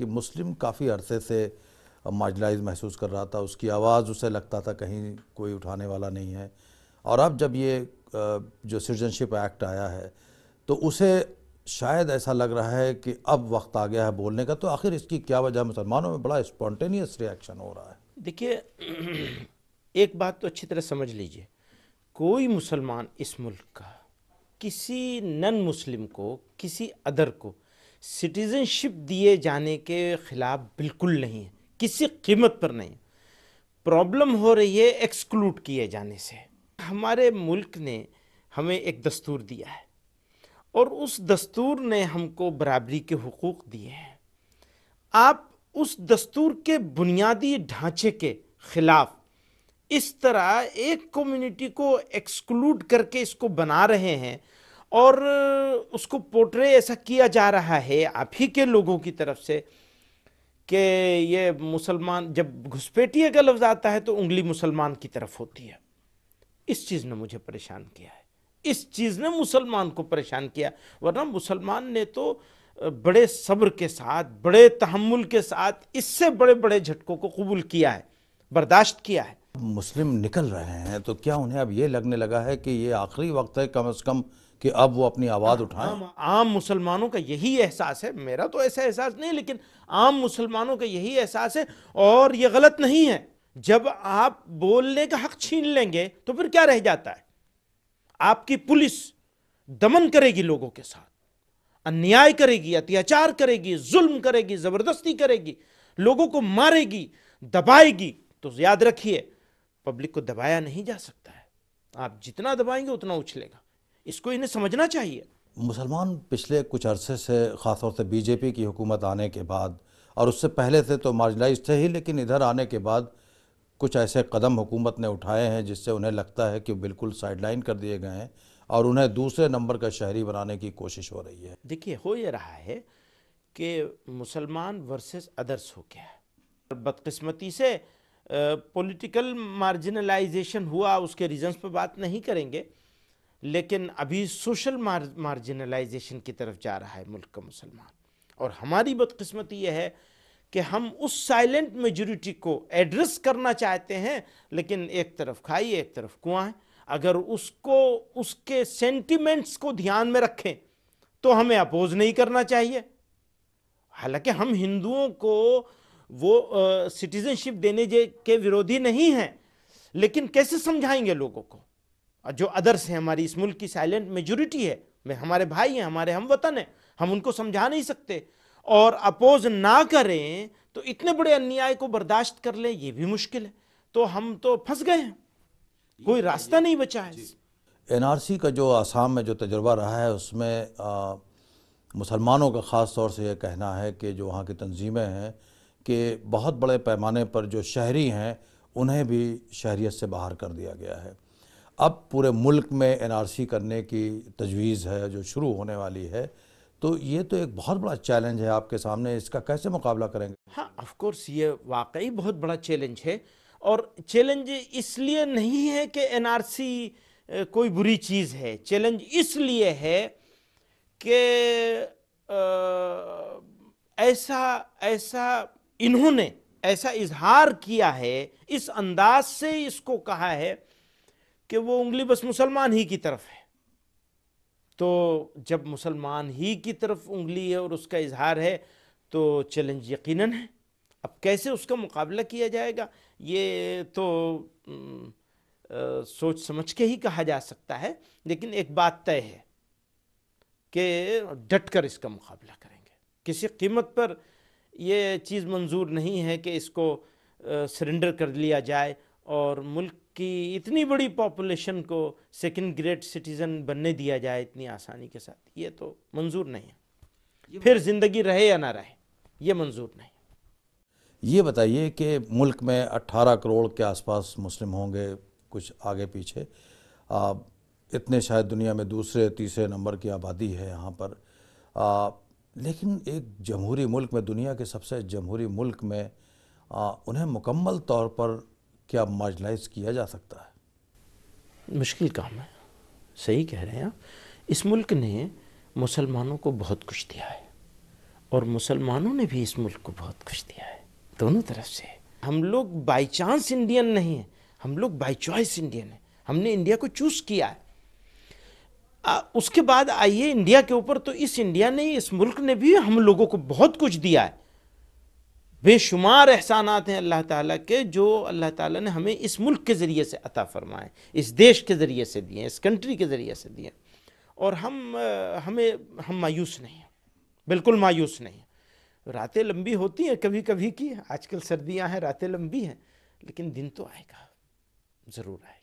کہ مسلم کافی عرصے سے مارجلائز محسوس کر رہا تھا اس کی آواز اسے لگتا تھا کہیں کوئی اٹھانے والا نہیں ہے اور اب جب یہ جو سٹیزنشپ ایکٹ آیا ہے تو اسے شاید ایسا لگ رہا ہے کہ اب وقت آ گیا ہے بولنے کا تو آخر اس کی کیا وجہ مسلمانوں میں بڑا اسپونٹینیس ریاکشن ہو رہا ہے دیکھیے ایک بات تو اچھی طرح سمجھ لیجئے کوئی مسلمان اس ملک کا کسی نن مسلم کو کسی ادر کو سٹیزن شپ دیے جانے کے خلاف بالکل نہیں ہے کسی قیمت پر نہیں پرابلم ہو رہی ہے ایکسکلوڈ کیے جانے سے ہمارے ملک نے ہمیں ایک دستور دیا ہے اور اس دستور نے ہم کو برابری کے حقوق دیے ہیں آپ اس دستور کے بنیادی ڈھانچے کے خلاف اس طرح ایک کمیونٹی کو ایکسکلوڈ کر کے اس کو بنا رہے ہیں اور اس کو پوٹرے ایسا کیا جا رہا ہے آپ ہی کے لوگوں کی طرف سے کہ یہ مسلمان جب گھسپیٹیے کا لفظ آتا ہے تو انگلی مسلمان کی طرف ہوتی ہے اس چیز نے مجھے پریشان کیا ہے اس چیز نے مسلمان کو پریشان کیا ورنہ مسلمان نے تو بڑے صبر کے ساتھ بڑے تحمل کے ساتھ اس سے بڑے بڑے جھٹکوں کو قبول کیا ہے برداشت کیا ہے مسلم نکل رہے ہیں تو کیا انہیں اب یہ لگنے لگا ہے کہ یہ آخری وقت ہے کم از کم کہ اب وہ اپنی آواز اٹھائیں عام مسلمانوں کا یہی احساس ہے میرا تو ایسا احساس نہیں لیکن عام مسلمانوں کا یہی احساس ہے اور یہ غلط نہیں ہے جب آپ بولنے کا حق چھین لیں گے تو پھر کیا رہ جاتا ہے آپ کی پولیس دمن کرے گی لوگوں کے ساتھ انیائے کرے گی اتیاچار کرے گی ظلم کرے گی زبردستی کرے گی لوگوں کو مارے گی دبائے گی تو یاد رکھیے پبلک کو دبایا نہیں جا سکتا ہے آپ جتنا دبائیں گے اتنا اچھلے گا اس کو انہیں سمجھنا چاہیے مسلمان پچھلے کچھ عرصے سے خاص طور سے بی جے پی کی حکومت آنے کے بعد اور اس سے پہلے سے تو مارجلائز تھے ہی لیکن ادھر آنے کے بعد کچھ ایسے قدم حکومت نے اٹھائے ہیں جس سے انہیں لگتا ہے کہ بالکل سائڈ لائن کر دیے گئے ہیں اور انہیں دوسرے نمبر کا شہری بنانے کی کوشش ہو رہی ہے دیکھیے ہو یہ رہا ہے کہ مسلمان ورسز ادرس ہو گیا ہے بدقسمتی سے پولیٹیکل مارجنلائزیشن ہوا اس کے ریزنز پہ بات نہیں کریں گے لیکن ابھی سوشل مارجنلائزیشن کی طرف جا رہا ہے ملک کا مسلمان اور ہماری بدقسمتی یہ ہے کہ ہم اس سائلنٹ میجوریٹی کو ایڈریس کرنا چاہتے ہیں لیکن ایک طرف کھائی ایک طرف کنواں اگر اس کو اس کے سینٹیمنٹس کو دھیان میں رکھیں تو ہمیں اپوز نہیں کرنا چاہیے حالانکہ ہم ہندوؤں کو وہ سٹیزن شپ دینے کے ورودھی نہیں ہیں لیکن کیسے سمجھائیں گے لوگوں کو جو ادرس ہیں ہماری اس ملک کی سائلنٹ میجوریٹی ہے میں ہمارے بھائی ہیں ہمارے ہم وطن ہیں ہم ان کو سمجھا نہیں سکتے اور اپوز نہ کریں تو اتنے بڑے انیائے کو برداشت کر لیں یہ بھی مشکل ہے تو ہم تو پھنس گئے ہیں کوئی راستہ نہیں بچا ہے این آر سی کا جو آسام میں جو تجربہ رہا ہے اس میں مسلمانوں کا خاص طور سے یہ کہنا ہے کہ جو وہاں کی تنظیمیں ہیں کہ بہت بڑے پیمانے پر جو شہری ہیں انہیں بھی شہریت سے باہر کر دیا گیا ہے اب پورے ملک میں این آر سی کرنے کی تجویز ہے جو شروع ہونے والی ہے تو یہ تو ایک بہت بڑا چیلنج ہے آپ کے سامنے اس کا کیسے مقابلہ کریں گے ہاں آف کورس یہ واقعی بہت بڑا چیلنج ہے اور چیلنج اس لیے نہیں ہے کہ این آر سی کوئی بری چیز ہے چیلنج اس لیے ہے کہ ایسا ایسا انہوں نے ایسا اظہار کیا ہے اس انداز سے اس کو کہا ہے کہ وہ انگلی بس مسلمان ہی کی طرف ہے تو جب مسلمان ہی کی طرف انگلی ہے اور اس کا اظہار ہے تو چیلنج یقیناً ہے اب کیسے اس کا مقابلہ کیا جائے گا یہ تو سوچ سمجھ کے ہی کہا جا سکتا ہے لیکن ایک بات طے ہے کہ ڈٹ کر اس کا مقابلہ کریں گے کسی قیمت پر یہ چیز منظور نہیں ہے کہ اس کو سرنڈر کر لیا جائے اور ملک کہ اتنی بڑی پاپولیشن کو سیکنڈ گریڈ سٹیزن بننے دیا جائے اتنی آسانی کے ساتھ یہ تو منظور نہیں ہے پھر زندگی رہے یا نہ رہے یہ منظور نہیں یہ بتائیے کہ ملک میں اٹھارہ کروڑ کے آس پاس مسلم ہوں گے کچھ آگے پیچھے اتنے شاید دنیا میں دوسرے تیسرے نمبر کی آبادی ہے یہاں پر لیکن ایک جمہوری ملک میں دنیا کے سب سے جمہوری ملک میں انہیں مکمل طور پر کیا کیا مارجنائز جا سکتا ہے مشکل کام ہے صحیح کہہ رہے ہیں اس ملک نے مسلمانوں کو بہت کچھ دیا ہے اور مسلمانوں نے بھی اس ملک کو بہت کچھ دیا ہے دونوں طرف سے ہم لوگ بائی چانس انڈین نہیں ہیں ہم لوگ بائی چوائس انڈین ہیں ہم نے انڈیا کو چوز کیا ہے اس کے بعد آئیے انڈیا کے اوپر تو اس انڈیا نے اس ملک نے بھی ہم لوگوں کو بہت کچھ دیا ہے بے شمار احسانات ہیں اللہ تعالیٰ کے جو اللہ تعالیٰ نے ہمیں اس ملک کے ذریعے سے عطا فرمائے اس دیش کے ذریعے سے دیے اس کنٹری کے ذریعے سے دیے اور ہم ہمیں ہم مایوس نہیں بالکل مایوس نہیں راتیں لمبی ہوتی ہیں کبھی کبھی کی آج کل سردیاں ہیں راتیں لمبی ہیں لیکن دن تو آئے گا ضرور آئے گا